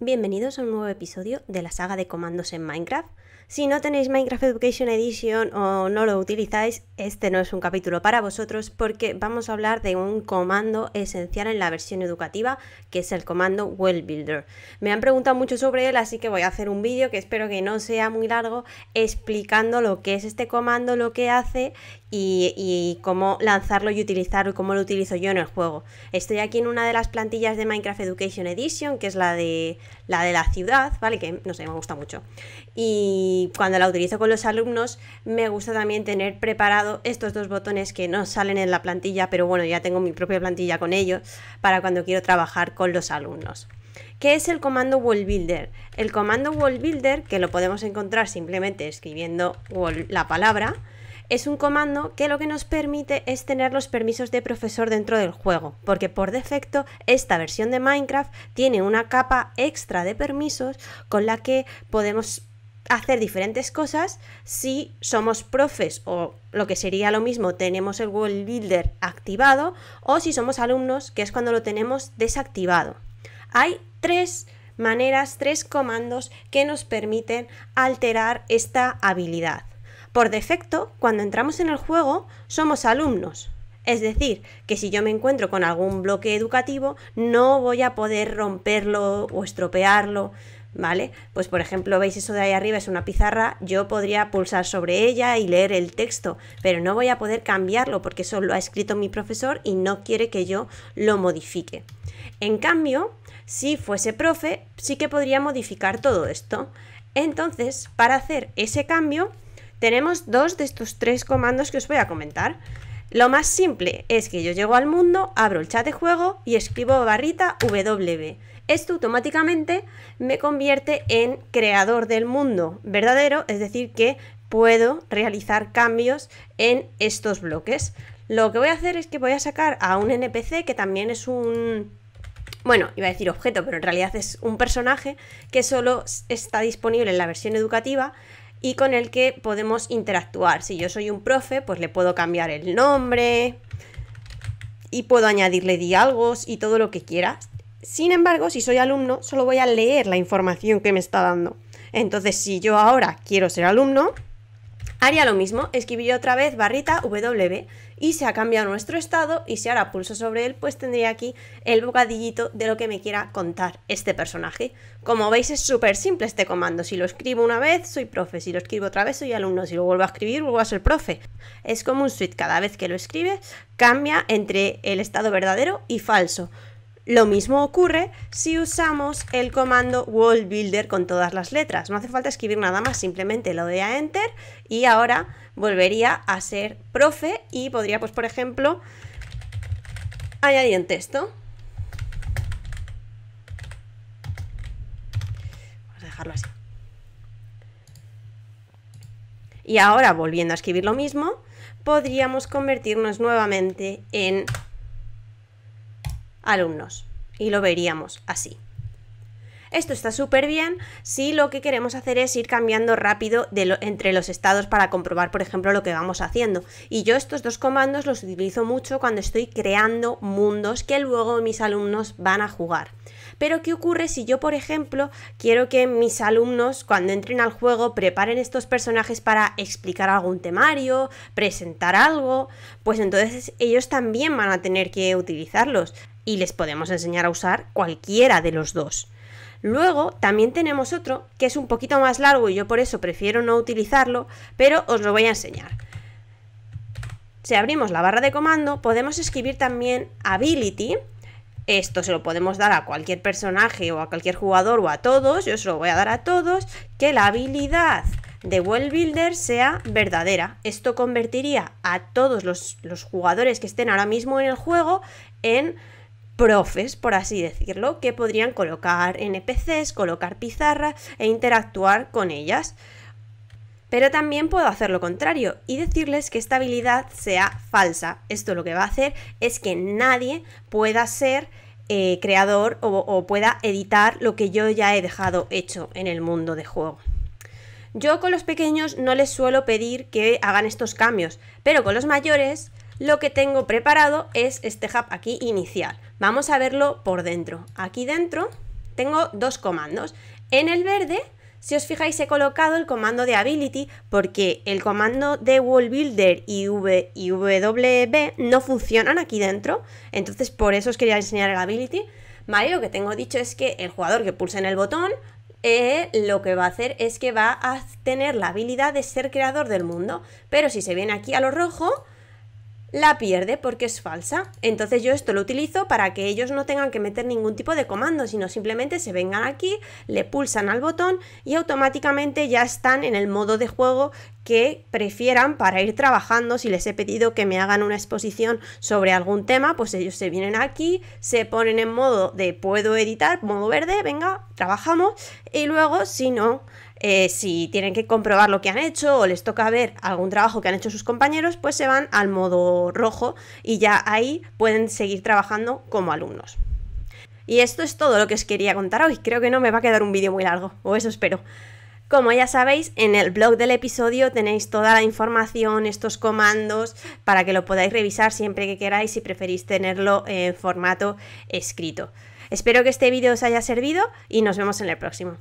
Bienvenidos a un nuevo episodio de la saga de comandos en Minecraft. Si no tenéis Minecraft Education Edition o no lo utilizáis, este no es un capítulo para vosotros porque vamos a hablar de un comando esencial en la versión educativa que es el comando Well Builder. Me han preguntado mucho sobre él, así que voy a hacer un vídeo que espero que no sea muy largo explicando lo que es este comando, lo que hace y, y, cómo lanzarlo y utilizarlo y cómo lo utilizo yo en el juego. Estoy aquí en una de las plantillas de Minecraft Education Edition, que es la de la, de la ciudad, ¿vale? Que no sé, me gusta mucho. Y y cuando la utilizo con los alumnos me gusta también tener preparado estos dos botones que no salen en la plantilla, pero bueno, ya tengo mi propia plantilla con ellos para cuando quiero trabajar con los alumnos. ¿Qué es el comando Wall Builder? El comando Wall Builder, que lo podemos encontrar simplemente escribiendo la palabra, es un comando que lo que nos permite es tener los permisos de profesor dentro del juego, porque por defecto esta versión de Minecraft tiene una capa extra de permisos con la que podemos hacer diferentes cosas si somos profes o lo que sería lo mismo, tenemos el Google Builder activado o si somos alumnos, que es cuando lo tenemos desactivado. Hay tres maneras, tres comandos que nos permiten alterar esta habilidad. Por defecto, cuando entramos en el juego, somos alumnos. Es decir, que si yo me encuentro con algún bloque educativo, no voy a poder romperlo o estropearlo, ¿vale? Pues por ejemplo, veis eso de ahí arriba, es una pizarra, yo podría pulsar sobre ella y leer el texto, pero no voy a poder cambiarlo porque eso lo ha escrito mi profesor y no quiere que yo lo modifique. En cambio, si fuese profe, sí que podría modificar todo esto. Entonces, para hacer ese cambio, tenemos dos de estos tres comandos que os voy a comentar. Lo más simple es que yo llego al mundo, abro el chat de juego y escribo barrita W. Esto automáticamente me convierte en creador del mundo verdadero, es decir, que puedo realizar cambios en estos bloques. Lo que voy a hacer es que voy a sacar a un NPC que también es un... Bueno, iba a decir objeto, pero en realidad es un personaje que solo está disponible en la versión educativa y con el que podemos interactuar. Si yo soy un profe, pues le puedo cambiar el nombre y puedo añadirle diálogos y todo lo que quiera. Sin embargo, si soy alumno, solo voy a leer la información que me está dando. Entonces, si yo ahora quiero ser alumno, Haría lo mismo, escribiría otra vez barrita W y se ha cambiado nuestro estado y si ahora pulso sobre él, pues tendría aquí el bocadillito de lo que me quiera contar este personaje. Como veis es súper simple este comando, si lo escribo una vez soy profe, si lo escribo otra vez soy alumno, si lo vuelvo a escribir vuelvo a ser profe. Es como un suite, cada vez que lo escribes cambia entre el estado verdadero y falso. Lo mismo ocurre si usamos el comando World Builder con todas las letras. No hace falta escribir nada más, simplemente lo doy a Enter y ahora volvería a ser profe y podría, pues por ejemplo, añadir un texto. Vamos a dejarlo así. Y ahora, volviendo a escribir lo mismo, podríamos convertirnos nuevamente en alumnos y lo veríamos así. Esto está súper bien si lo que queremos hacer es ir cambiando rápido de entre los estados para comprobar, por ejemplo, lo que vamos haciendo. Y yo estos dos comandos los utilizo mucho cuando estoy creando mundos que luego mis alumnos van a jugar. Pero ¿qué ocurre si yo, por ejemplo, quiero que mis alumnos, cuando entren al juego, preparen estos personajes para explicar algún temario, presentar algo? Pues entonces ellos también van a tener que utilizarlos y les podemos enseñar a usar cualquiera de los dos. Luego también tenemos otro que es un poquito más largo y yo por eso prefiero no utilizarlo, pero os lo voy a enseñar. Si abrimos la barra de comando podemos escribir también ability, esto se lo podemos dar a cualquier personaje o a cualquier jugador o a todos, yo se lo voy a dar a todos, que la habilidad de World Builder sea verdadera. Esto convertiría a todos los, los jugadores que estén ahora mismo en el juego en profes, por así decirlo, que podrían colocar NPCs, colocar pizarras e interactuar con ellas. Pero también puedo hacer lo contrario y decirles que esta habilidad sea falsa. Esto lo que va a hacer es que nadie pueda ser eh, creador o, pueda editar lo que yo ya he dejado hecho en el mundo de juego. Yo con los pequeños no les suelo pedir que hagan estos cambios, pero con los mayores lo que tengo preparado es este hub aquí inicial. Vamos a verlo por dentro. Aquí dentro tengo dos comandos. En el verde, si os fijáis, he colocado el comando de Ability porque el comando de Wall Builder y, v, WB no funcionan aquí dentro. Entonces, por eso os quería enseñar el Ability. Vale, lo que tengo dicho es que el jugador que pulse en el botón eh, lo que va a hacer es que va a tener la habilidad de ser creador del mundo. Pero si se viene aquí a lo rojo, la pierde porque es falsa. Entonces yo esto lo utilizo para que ellos no tengan que meter ningún tipo de comando, sino simplemente se vengan aquí, le pulsan al botón y automáticamente ya están en el modo de juego que prefieran para ir trabajando. Si les he pedido que me hagan una exposición sobre algún tema, pues ellos se vienen aquí, se ponen en modo de puedo editar, modo verde, venga, trabajamos. Y luego, si no, eh, si tienen que comprobar lo que han hecho o les toca ver algún trabajo que han hecho sus compañeros, pues se van al modo rojo y ya ahí pueden seguir trabajando como alumnos. Y esto es todo lo que os quería contar hoy. Creo que no me va a quedar un vídeo muy largo, o eso espero. Como ya sabéis, en el blog del episodio tenéis toda la información, estos comandos, para que lo podáis revisar siempre que queráis si preferís tenerlo en formato escrito. Espero que este vídeo os haya servido y nos vemos en el próximo.